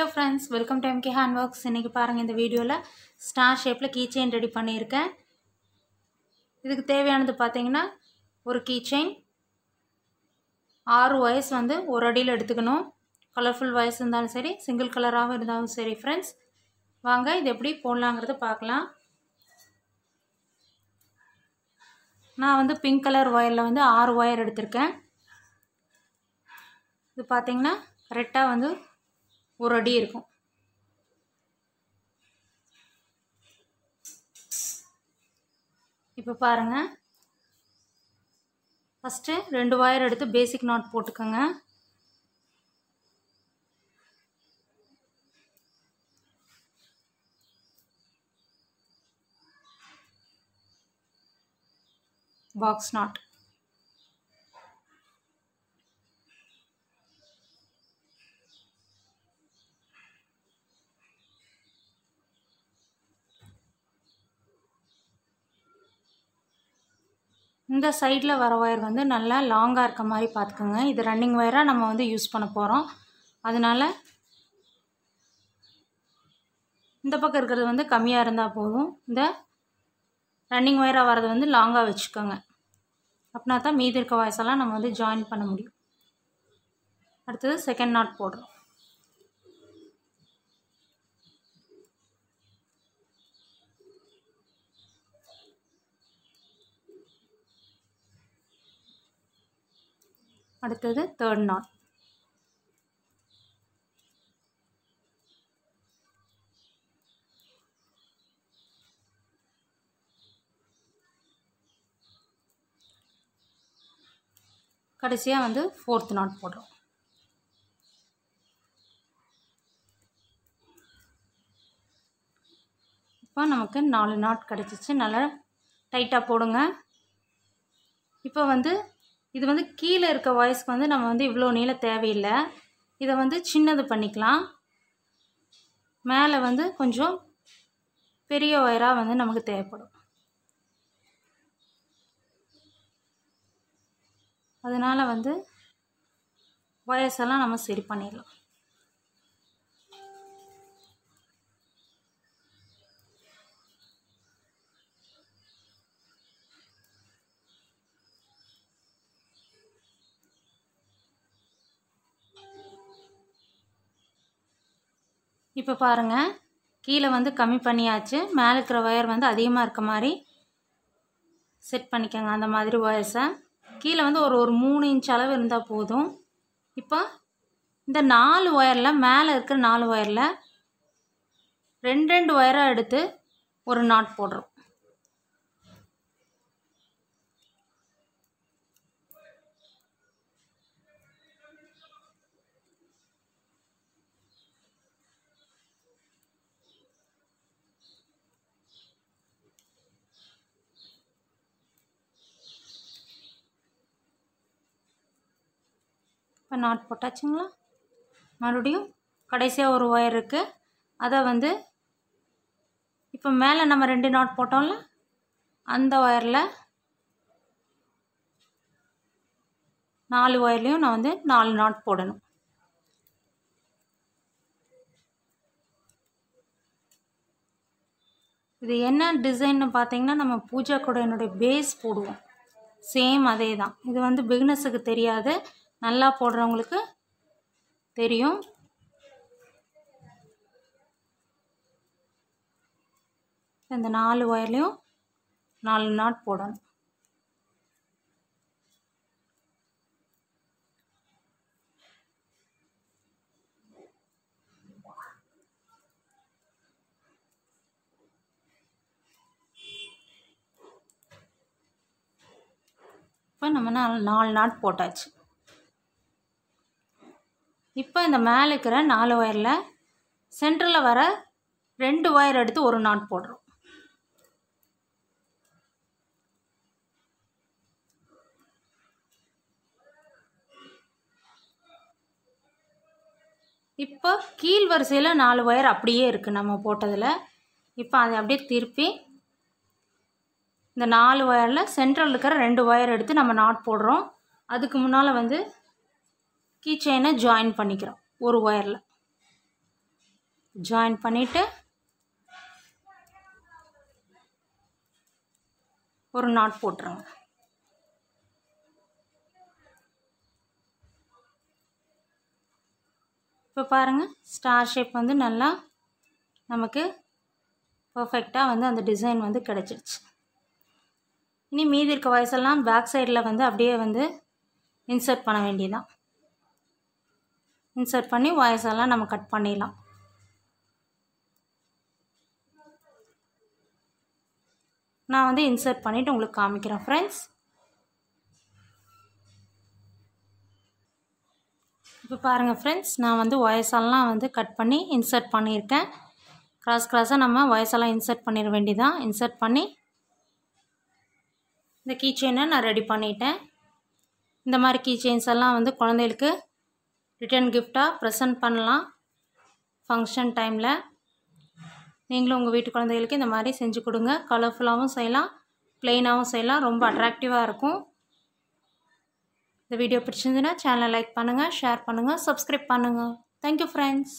hello friends welcome time K hand works இன்றைக்கி பாருங்கள் இந்த வீடியோவில் ஸ்டார் ஷேப்பில் கீ செயின் ரெடி பண்ணியிருக்கேன் இதுக்கு தேவையானது பார்த்தீங்கன்னா ஒரு கீ செயின் ஆறு ஒயர்ஸ் வந்து ஒரு அடியில் எடுத்துக்கணும் கலர்ஃபுல் வயஸ் இருந்தாலும் சரி சிங்கிள் கலராகவும் இருந்தாலும் சரி ஃப்ரெண்ட்ஸ் வாங்க இது எப்படி போடலாங்கிறத பார்க்கலாம் நான் வந்து பிங்க் கலர் ஒயரில் வந்து ஆறு ஒயர் எடுத்திருக்கேன் இது பார்த்திங்கன்னா கரெக்டாக வந்து ஒரு அடி இருக்கும் இப்போ பாருங்கள் ஃபஸ்ட்டு ரெண்டு ஒயர் எடுத்து பேசிக் நாட் போட்டுக்கோங்க பாக்ஸ் நாட் இந்த சைடில் வர ஒயர் வந்து நல்லா லாங்காக இருக்க மாதிரி பார்த்துக்கோங்க இது ரன்னிங் ஒயராக நம்ம வந்து யூஸ் பண்ண போகிறோம் அதனால் இந்த பக்கம் இருக்கிறது வந்து கம்மியாக இருந்தால் போதும் இந்த ரன்னிங் ஒயராக வர்றது வந்து லாங்காக வச்சுக்கோங்க அப்படின்னா தான் மீதி இருக்க வாய்ஸெல்லாம் நம்ம வந்து ஜாயின் பண்ண முடியும் அடுத்தது செகண்ட் நாட் போடுறோம் அடுத்தது தேர்ட் நாட் கடைசியாக வந்து ஃபோர்த் நாட் போடுறோம் இப்போ நமக்கு நாலு நாட் கிடச்சிச்சு நல்லா டைட்டாக போடுங்க இப்போ வந்து இது வந்து கீழே இருக்க வாய்ஸ்க்கு வந்து நம்ம வந்து இவ்வளோ நீளம் தேவையில்லை இதை வந்து சின்னது பண்ணிக்கலாம் மேலே வந்து கொஞ்சம் பெரிய ஒயராக வந்து நமக்கு தேவைப்படும் அதனால் வந்து வயசெல்லாம் எல்லாம் நம்ம சரி பண்ணிடலாம் இப்போ பாருங்கள் கீழே வந்து கம்மி பண்ணியாச்சு மேலே இருக்கிற ஒயர் வந்து அதிகமாக இருக்க மாதிரி செட் பண்ணிக்கோங்க அந்த மாதிரி ஒயர்ஸை கீழே வந்து ஒரு ஒரு மூணு இன்ச் அளவு இருந்தால் போதும் இப்போ இந்த நாலு ஒயரில் மேலே இருக்கிற நாலு ஒயரில் ரெண்டு ரெண்டு ஒயராக எடுத்து ஒரு நாட் போடுறோம் இப்போ நாட் போட்டாச்சுங்களா மறுபடியும் கடைசியாக ஒரு ஒயர் இருக்குது அதை வந்து இப்போ மேலே நம்ம ரெண்டு நாட் போட்டோம்ல அந்த ஒயரில் நாலு ஒயர்லேயும் நான் வந்து நாலு நாட் போடணும் இது என்ன டிசைன்னு பார்த்தீங்கன்னா நம்ம பூஜா கூட என்னுடைய பேஸ் போடுவோம் சேம் அதே தான் இது வந்து பிகினஸுக்கு தெரியாது நல்லா போடுறவங்களுக்கு தெரியும் இந்த நாலு ஒயர்லேயும் நாலு நாட் போடணும் இப்போ நம்ம நாலு நாலு நாட் போட்டாச்சு இப்போ இந்த மேலே இருக்கிற நாலு ஒயரில் சென்டரில் வர ரெண்டு ஒயர் எடுத்து ஒரு நாட் போடுறோம் இப்போ கீழ் வரிசையில் நாலு ஒயர் அப்படியே இருக்குது நம்ம போட்டதில் இப்போ அதை அப்படியே திருப்பி இந்த நாலு ஒயரில் சென்ட்ரல் இருக்கிற ரெண்டு ஒயர் எடுத்து நம்ம நாட் போடுறோம் அதுக்கு முன்னால் வந்து கீ செயினை ஜாயின் பண்ணிக்கிறோம் ஒரு ஒயரில் ஜாயின் பண்ணிவிட்டு ஒரு நாட் போட்டுருங்க இப்போ பாருங்கள் ஸ்டார் ஷேப் வந்து நல்லா நமக்கு பர்ஃபெக்டாக வந்து அந்த டிசைன் வந்து கிடச்சிடுச்சு இனி மீதி இருக்க வயசெல்லாம் பேக் சைடில் வந்து அப்படியே வந்து இன்சர்ட் பண்ண வேண்டியதான் இன்சர்ட் பண்ணி வாய்ஸ் எல்லாம் நம்ம கட் பண்ணிடலாம் நான் வந்து இன்சர்ட் பண்ணிவிட்டு உங்களுக்கு காமிக்கிறேன் ஃப்ரெண்ட்ஸ் இப்போ பாருங்கள் ஃப்ரெண்ட்ஸ் நான் வந்து ஒயர்ஸ் எல்லாம் வந்து கட் பண்ணி இன்சர்ட் பண்ணியிருக்கேன் க்ராஸ் க்ராஸாக நம்ம ஒயர்ஸ் எல்லாம் இன்சர்ட் பண்ணிட வேண்டிதான் இன்சர்ட் பண்ணி இந்த கீ செயினை நான் ரெடி பண்ணிட்டேன் இந்த மாதிரி கீ செயின்ஸ் எல்லாம் வந்து குழந்தைகளுக்கு ரிட்டர்ன் கிஃப்டாக ப்ரெசன்ட் பண்ணலாம் ஃபங்க்ஷன் டைமில் நீங்களும் உங்கள் வீட்டு குழந்தைகளுக்கு இந்த மாதிரி செஞ்சு கொடுங்க கலர்ஃபுல்லாகவும் செய்யலாம் ப்ளெயினாகவும் செய்யலாம் ரொம்ப அட்ராக்டிவாக இருக்கும் இந்த வீடியோ பிடிச்சிருந்துன்னா சேனலை லைக் பண்ணுங்கள் ஷேர் பண்ணுங்கள் சப்ஸ்கிரைப் பண்ணுங்கள் தேங்க்யூ ஃப்ரெண்ட்ஸ்